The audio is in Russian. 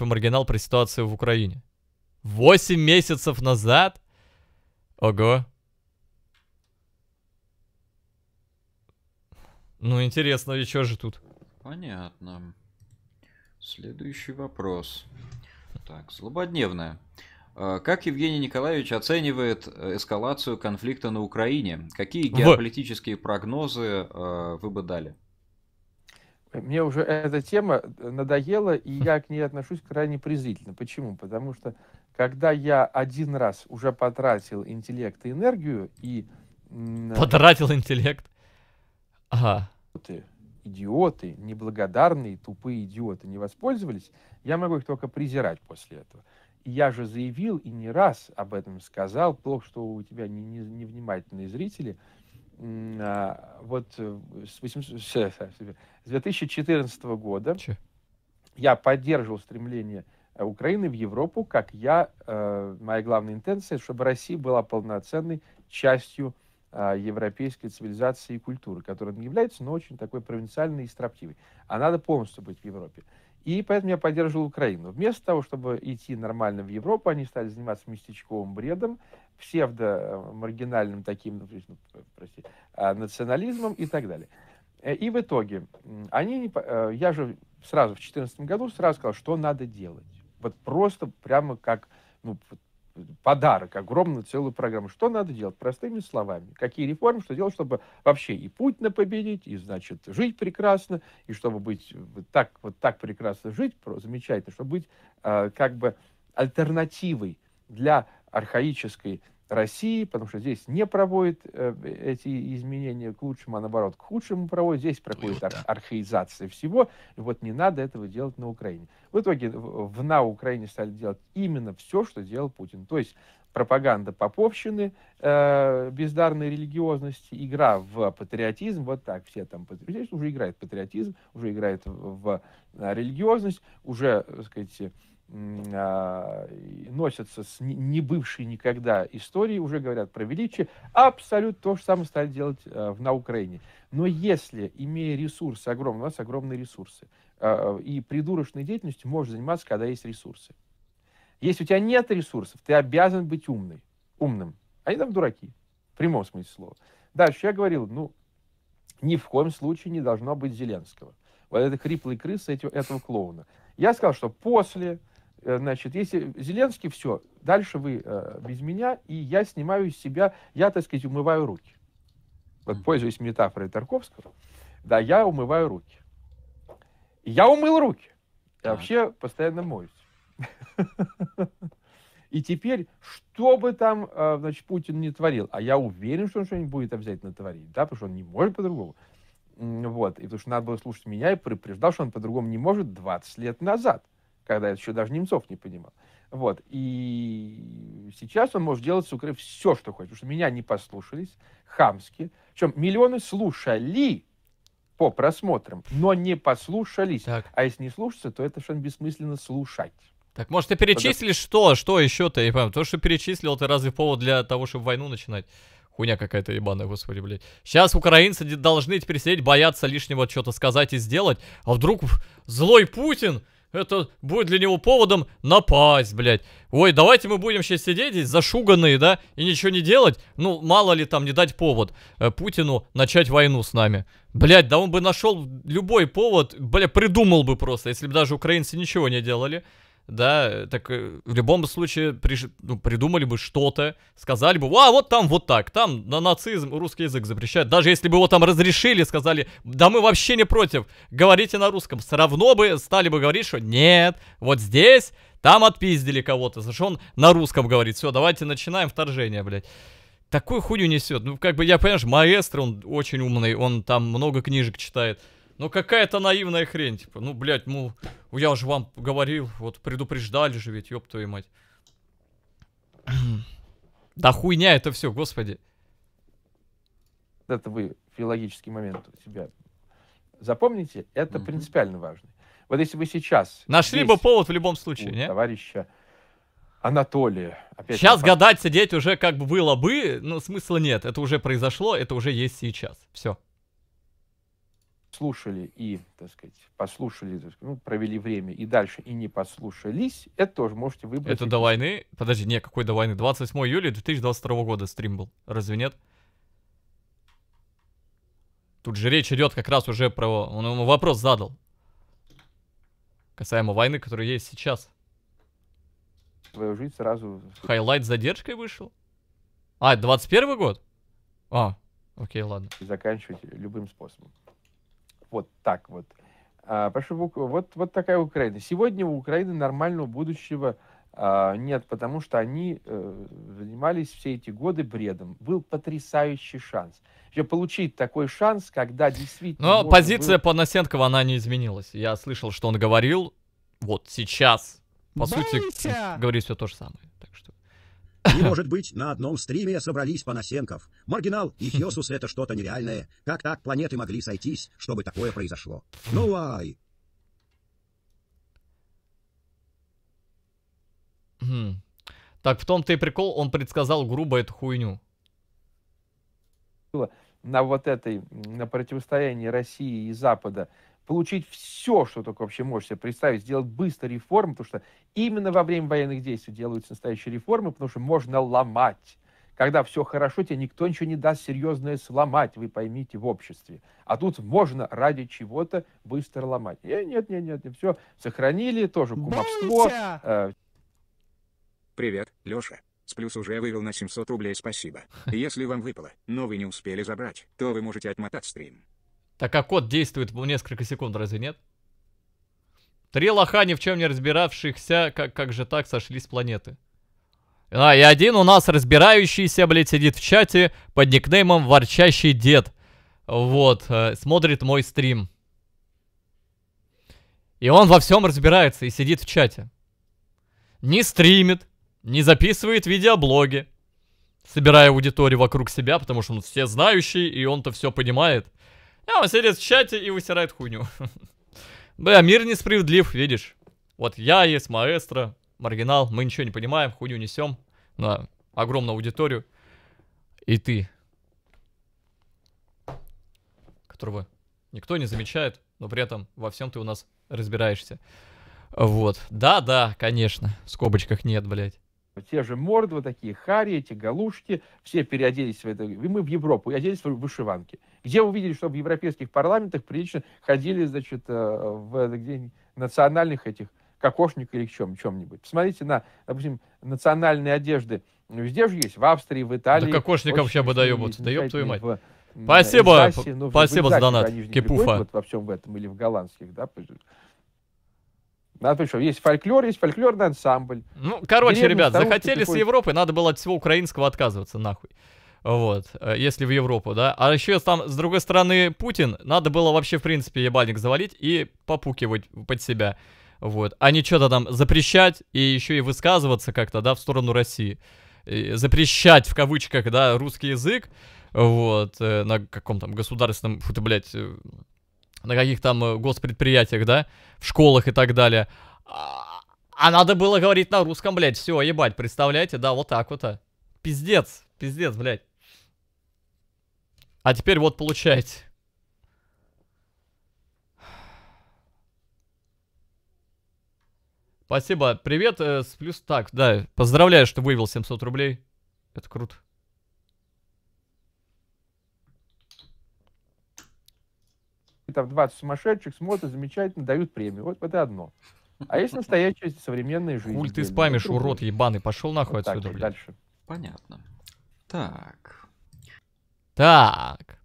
в типа, маргинал про ситуацию в Украине. Восемь месяцев назад? Ого. Ну, интересно, и что же тут? Понятно. Следующий вопрос. Так, злободневная. Как Евгений Николаевич оценивает э, эскалацию конфликта на Украине? Какие геополитические в... прогнозы э, вы бы дали? мне уже эта тема э, надоела, и я к ней отношусь крайне презрительно. Почему? Потому что когда я один раз уже потратил интеллект и энергию, и... Потратил интеллект? Ага. Ты идиоты, неблагодарные, тупые идиоты не воспользовались, я могу их только презирать после этого. я же заявил и не раз об этом сказал, плохо, что у тебя невнимательные не, не зрители, а, вот э, с, 2014 года Че? я поддерживал стремление э, Украины в Европу, как я, э, моя главная интенция, чтобы Россия была полноценной частью а, европейской цивилизации и культуры, которая не является, но очень такой провинциальной и строптивой. А надо полностью быть в Европе. И поэтому я поддерживал Украину. Вместо того, чтобы идти нормально в Европу, они стали заниматься местечковым бредом, псевдо-маргинальным э, таким, ну, ну, прости, а, национализмом и так далее. Э, и в итоге, они э, я же сразу в 2014 году сразу сказал, что надо делать. Вот просто прямо как ну, подарок, огромную целую программу. Что надо делать? Простыми словами. Какие реформы, что делать, чтобы вообще и Путина победить, и, значит, жить прекрасно, и чтобы быть так, вот так прекрасно жить, замечательно, чтобы быть э, как бы альтернативой для архаической России, потому что здесь не проводит э, эти изменения к лучшему, а наоборот к худшему проводит. Здесь проходит ар архаизация всего, и вот не надо этого делать на Украине. В итоге в, на Украине стали делать именно все, что делал Путин. То есть пропаганда поповщины, э, бездарной религиозности, игра в патриотизм, вот так все там, здесь уже играет патриотизм, уже играет в, в э, религиозность, уже, так э, сказать, а, носятся с не бывшей никогда историей, уже говорят про величие, абсолютно то же самое стали делать а, в, на Украине. Но если, имея ресурсы огромные, у нас огромные ресурсы, а, и придурочной деятельностью можно заниматься, когда есть ресурсы. Если у тебя нет ресурсов, ты обязан быть умный, умным. Они там дураки, в прямом смысле слова. Дальше я говорил, ну, ни в коем случае не должно быть Зеленского. Вот это хриплый крысы этого, этого клоуна. Я сказал, что после Э, значит, если Зеленский, все, дальше вы э, без меня, и я снимаю из себя, я, так сказать, умываю руки. Вот, пользуясь метафорой Тарковского, да, я умываю руки. Я умыл руки. Я вообще постоянно моюсь. И теперь, что бы там, э, значит, Путин не творил, а я уверен, что он что-нибудь будет обязательно творить, да, потому что он не может по-другому. Вот, и потому что надо было слушать меня, и предупреждал, что он по-другому не может 20 лет назад когда это еще даже Немцов не понимал. Вот. И сейчас он может делать с Украины все, что хочет, потому что меня не послушались, хамски. Причем миллионы слушали по просмотрам, но не послушались. Так. А если не слушаться, то это совершенно бессмысленно слушать. Так, может, ты перечислишь что? Что еще-то? Я понимаю. То, что перечислил, это разве повод для того, чтобы войну начинать? Хуйня какая-то ебаная, господи, блядь. Сейчас украинцы должны теперь сидеть, бояться лишнего что-то сказать и сделать. А вдруг злой Путин это будет для него поводом напасть, блядь. Ой, давайте мы будем сейчас сидеть здесь зашуганные, да, и ничего не делать. Ну, мало ли там, не дать повод э, Путину начать войну с нами. Блядь, да он бы нашел любой повод, блядь, придумал бы просто, если бы даже украинцы ничего не делали да, так э, в любом случае приш... ну, придумали бы что-то, сказали бы, а вот там вот так, там на нацизм русский язык запрещают, даже если бы его там разрешили, сказали, да мы вообще не против, говорите на русском, все равно бы стали бы говорить, что нет, вот здесь, там отпиздили кого-то, за что он на русском говорит, все, давайте начинаем вторжение, блядь. Такую хуйню несет, ну как бы я, понимаешь, маэстро, он очень умный, он там много книжек читает, ну какая-то наивная хрень, типа, ну, блядь, ну, я же вам говорил, вот предупреждали же ведь, ёб твою мать. да хуйня это все, господи. Это вы филологический момент у себя запомните, это mm принципиально важно. Вот если вы сейчас... Нашли бы повод в любом случае, не? Товарища Анатолия. Опять сейчас напад... гадать, сидеть уже как бы было бы, но ну, смысла нет. Это уже произошло, это уже есть сейчас. Все слушали и, так сказать, послушали, так сказать, ну, провели время и дальше и не послушались, это тоже можете выбрать. Это до войны? Подожди, не, какой до войны? 28 июля 2022 года стрим был, разве нет? Тут же речь идет как раз уже про... Он ему вопрос задал. Касаемо войны, которая есть сейчас. Твою жизнь сразу... Хайлайт с задержкой вышел? А, 21 год? А, окей, ладно. И заканчивать любым способом вот так вот. А, потому что вот, вот такая Украина. Сегодня у Украины нормального будущего а, нет, потому что они а, занимались все эти годы бредом. Был потрясающий шанс. Вообще получить такой шанс, когда действительно... Но позиция было... Понасенкова, она не изменилась. Я слышал, что он говорил, вот сейчас, по Бойся! сути, говорит все то же самое. Не может быть, на одном стриме собрались Панасенков, Маргинал и Хиосус это что-то нереальное. Как так планеты могли сойтись, чтобы такое произошло? Ну ай! Так в том-то и прикол, он предсказал грубо эту хуйню. На вот этой, на противостоянии России и Запада – получить все, что только вообще можешь себе представить, сделать быстро реформы, потому что именно во время военных действий делаются настоящие реформы, потому что можно ломать. Когда все хорошо, тебе никто ничего не даст серьезное сломать, вы поймите, в обществе. А тут можно ради чего-то быстро ломать. Э, нет, нет, нет, нет, все сохранили, тоже кумовство. Э... Привет, Леша. С плюс уже вывел на 700 рублей, спасибо. Если вам выпало, но вы не успели забрать, то вы можете отмотать стрим. Так а код действует несколько секунд, разве нет? Три лоха, ни в чем не разбиравшихся, как, как же так, сошли с планеты. А, и один у нас разбирающийся, блядь, сидит в чате под никнеймом «Ворчащий дед». Вот, э, смотрит мой стрим. И он во всем разбирается и сидит в чате. Не стримит, не записывает видеоблоги, собирая аудиторию вокруг себя, потому что он все знающий, и он-то все понимает. А он сидит в чате и высирает хуйню. Бля, мир несправедлив, видишь. Вот я есть маэстро, маргинал, мы ничего не понимаем, хуйню несем на огромную аудиторию. И ты, которого никто не замечает, но при этом во всем ты у нас разбираешься. Вот. Да-да, конечно. В скобочках нет, блядь. Те же морды, вот такие хари, эти галушки, все переоделись в это. И мы в Европу, и оделись в вышиванки где вы видели, чтобы в европейских парламентах прилично ходили, значит, э, в э, где, национальных этих кокошник или чем, чем-нибудь. Посмотрите на, допустим, национальные одежды. Везде же есть, в Австрии, в Италии. Да кокошников сейчас подоебутся, да ёб твою мать. В, спасибо, Исасе, ну, спасибо в, ну, в за донат, Кипуфа. Вот во всем этом, или в голландских, да, надо ну, еще есть фольклор, есть фольклорный ансамбль. Ну, короче, Деревни, ребят, захотели с Европы, надо было от всего украинского отказываться, нахуй. Вот, э, если в Европу, да. А еще там, с другой стороны, Путин, надо было вообще, в принципе, ебальник завалить и попукивать под себя. Вот, а не что-то там запрещать и еще и высказываться как-то, да, в сторону России. И запрещать, в кавычках, да, русский язык, вот, э, на каком там государственном, фу ты, блядь, э, на каких там госпредприятиях, да, в школах и так далее. А, а надо было говорить на русском, блядь, все, ебать, представляете, да, вот так вот, а. Пиздец, пиздец, блядь. А теперь вот получайте. Спасибо. Привет, э, с плюс так. Да, поздравляю, что вывел 700 рублей. Это круто. Там 20 сумасшедших смотрят, замечательно, дают премию. Вот это одно. А есть настоящая современная жизнь. Культ ты спамишь, урод ебаный. Пошел нахуй вот отсюда, так, блядь. Дальше. Понятно. Так. Так.